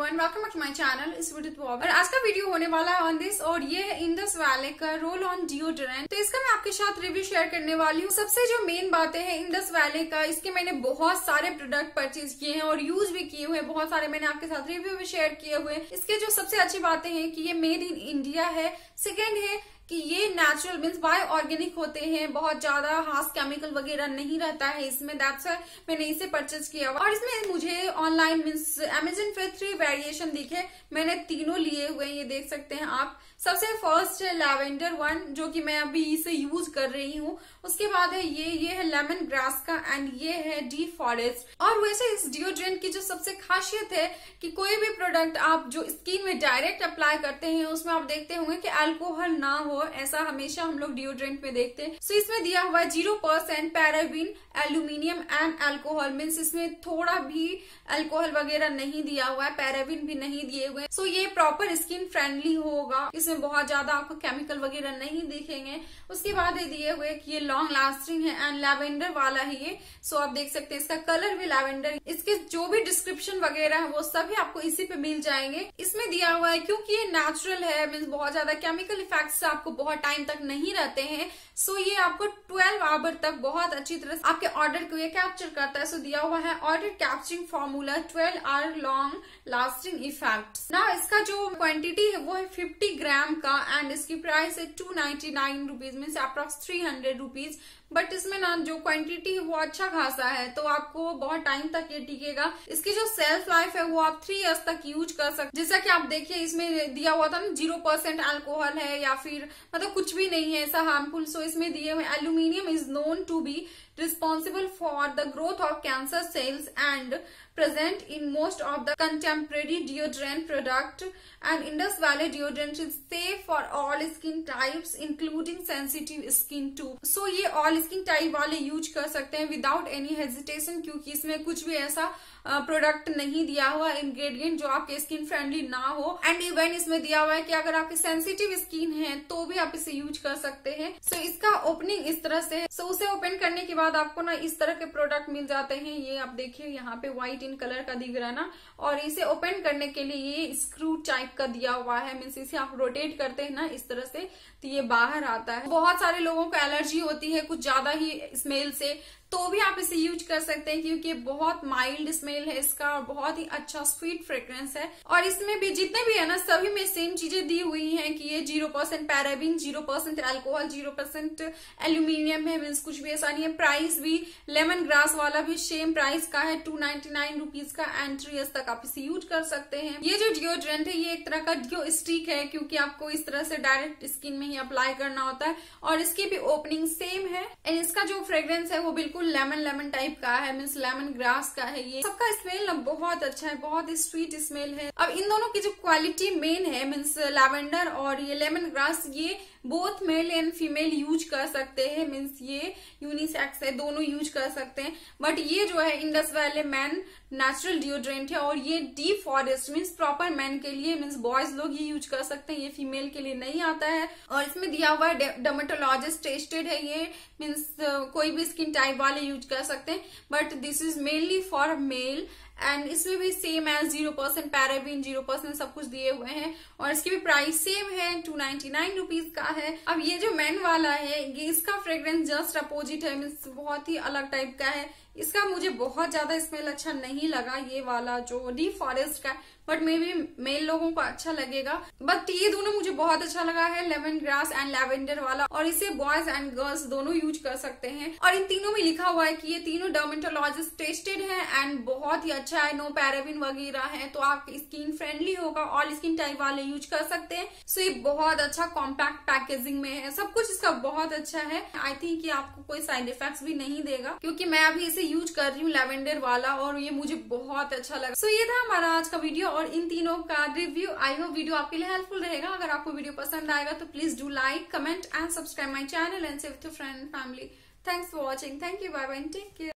everyone welcome back to my channel इस और आज का वीडियो होने वाला है ऑन दिस और ये है इंदस वैले का रोल ऑन डिओड्रेंट तो इसका मैं आपके साथ रिव्यू शेयर करने वाली हूँ सबसे जो मेन बातें हैं इंदस वैले का इसके मैंने बहुत सारे प्रोडक्ट परचेज किए हैं और यूज भी किए हुए बहुत सारे मैंने आपके साथ रिव्यू भी शेयर किए हुए इसके जो सबसे अच्छी बातें हैं की ये मेड इन इंडिया है सेकेंड है कि ये नेचुरल मीन्स बाय ऑर्गेनिक होते हैं बहुत ज्यादा हास केमिकल वगैरह नहीं रहता है इसमें दैट्स वाई मैंने इसे परचेज किया हुआ और इसमें मुझे ऑनलाइन मीन्स एमेजन पे थ्री वेरिएशन दिखे मैंने तीनों लिए हुए ये देख सकते हैं आप सबसे फर्स्ट है लेवेंडर वन जो कि मैं अभी इसे यूज कर रही हूँ उसके बाद है ये ये है लेमन ग्रास का एंड ये है डी फॉरेस्ट और वैसे इस डिओड्रेंट की जो सबसे खासियत है कि कोई भी प्रोडक्ट आप जो स्किन में डायरेक्ट अप्लाई करते हैं उसमें आप देखते होंगे कि अल्कोहल ना हो हो ऐसा हमेशा हम लोग डिओड्रेंट में देखते हैं सो इसमें दिया हुआ है zero percent paraben aluminium and alcohol means इसमें थोड़ा भी एल्कोहल वगैरह नहीं दिया हुआ है पैराबिन भी नहीं दिए हुए सो ये प्रॉपर स्किन फ्रेंडली होगा इसमें बहुत ज्यादा आपको केमिकल वगैरह नहीं दिखेंगे उसके बाद ये दिए हुए कि ये लॉन्ग लास्टिंग है एंड लैवेंडर वाला है ये सो आप देख सकते हैं इसका कलर भी लैवेंडर इसके जो भी डिस्क्रिप्शन वगैरह है वो सभी आपको इसी पे मिल जाएंगे इसमें दिया हुआ है क्योंकि ये नेचुरल है मीन्स बहुत ज्यादा केमिकल इफेक्ट आपको आपको बहुत टाइम तक नहीं रहते हैं सो ये आपको 12 आवर तक बहुत अच्छी तरह से आपके ऑर्डर को ये कैप्चर करता है सो दिया हुआ है odour capturing formula 12 hour long lasting effect ना इसका जो क्वांटिटी है वो है फिफ्टी ग्राम का एंड इसकी प्राइस है two ninety nine rupees means approx three hundred rupees but इसमें ना जो क्वांटिटी है वो अच्छा खासा है तो आपको बहुत टाइम तक ये टिकेगा इसकी जो सेल्फ लाइफ है वो आप थ्री ईयर्स तक यूज कर सकते जैसा कि आप देखिए इसमें दिया हुआ था ना जीरो परसेंट एल्कोहल है या फिर मतलब कुछ भी नहीं है ऐसा हार्मफुल सो इसमें दिए हुए aluminium is known to be responsible for the growth of cancer cells and present in most of the contemporary deodorant product and Indus वाले deodorant is safe for all skin types including sensitive skin too so ये all skin type वाले use कर सकते हैं without any hesitation क्योंकि इसमें कुछ भी ऐसा प्रोडक्ट नहीं दिया हुआ इंग्रेडिएंट जो आपके स्किन फ्रेंडली ना हो एंड इवन इसमें दिया हुआ है कि अगर आपकी सेंसिटिव स्किन है तो भी आप इसे यूज कर सकते हैं सो so, इसका ओपनिंग इस तरह से है सो so, उसे ओपन करने के बाद आपको ना इस तरह के प्रोडक्ट मिल जाते हैं ये आप देखिए यहाँ पे व्हाइट इन कलर का दिख रहा है ना और इसे ओपन करने के लिए ये स्क्रू टाइप का दिया हुआ है मीन्स इसे आप रोटेट करते हैं ना इस तरह से तो ये बाहर आता है बहुत सारे लोगों को एलर्जी होती है कुछ ज्यादा ही स्मेल से तो भी आप इसे यूज कर सकते हैं क्योंकि बहुत माइल्ड स्मेल है इसका और बहुत ही अच्छा स्वीट फ्रेग्रेंस है और इसमें भी जितने भी है ना सभी में सेम चीजें दी हुई हैं कि ये zero percent paraben zero percent alcohol zero percent aluminium है मीन्स कुछ भी ऐसा नहीं है प्राइस भी लेमन ग्रास वाला भी सेम प्राइस का है टू नाइनटी का एंट्री तक आप इसे यूज कर सकते हैं ये जो डिओड्रेंट है ये एक तरह का डिओ स्टिक है क्योंकि आपको इस तरह से डायरेक्ट स्किन में ही अप्लाई करना होता है और इसकी भी ओपनिंग सेम है एंड इसका जो फ्रेग्रेंस है वो बिल्कुल बिल्कुल लेमन लेमन टाइप का है मीन्स लेमन ग्रास का है ये सबका स्मेल ना बहुत अच्छा है बहुत ही स्वीट स्मेल है अब इन दोनों की जो क्वालिटी मेन है मीन्स लैवेंडर और ये लेमन ग्रास ये both male and female use कर सकते हैं मीन्स ये यूनिसेक्स है दोनों यूज कर सकते हैं बट ये जो है Indus Valley man natural deodorant है और ये the forest means proper man के लिए मीन्स बॉयज लोग ये यूज कर सकते हैं ये फीमेल के लिए नहीं आता है और इसमें दिया हुआ डर्मेटोलॉजिस्ट टेस्टेड है ये मीन्स कोई भी स्किन टाइप वाले यूज कर सकते हैं but this is mainly for male and इसमें भी same as zero percent paraben zero percent सब कुछ दिए हुए हैं और इसकी भी प्राइस सेम है टू नाइनटी नाइन रुपीज का है अब ये जो मेन वाला है ये इसका फ्रेग्रेंस जस्ट अपोजिट है मीन्स बहुत ही अलग टाइप का है इसका मुझे बहुत ज्यादा स्मेल अच्छा नहीं लगा ये वाला जो डी फॉरेस्ट का बट मे बी मेल लोगों को अच्छा लगेगा बट ये दोनों मुझे बहुत अच्छा लगा है लेमन ग्रास एंड लेवेंडर वाला और इसे बॉयज एंड गर्ल्स दोनों यूज कर सकते हैं और इन तीनों में लिखा हुआ है कि ये तीनों डर्मेटोलॉजिस्ट टेस्टेड है एंड बहुत ही अच्छा है नो पैराबिन वगैरह है तो आप स्किन फ्रेंडली होगा ऑल स्किन टाइप वाले यूज कर सकते हैं सो ये बहुत अच्छा कॉम्पैक्ट पैकेजिंग में है सब कुछ इसका बहुत अच्छा है आई थिंक ये आपको कोई साइड इफेक्ट भी नहीं देगा क्योंकि मैं अभी इसे यूज कर रही हूँ लेवेंडर वाला और ये मुझे बहुत अच्छा लगा सो so, ये था हमारा आज का वीडियो और इन तीनों का रिव्यू आई होप वीडियो आपके लिए हेल्पफुल रहेगा अगर आपको वीडियो पसंद आएगा तो please do like comment and subscribe my channel and से friend family thanks for watching thank you bye bye take care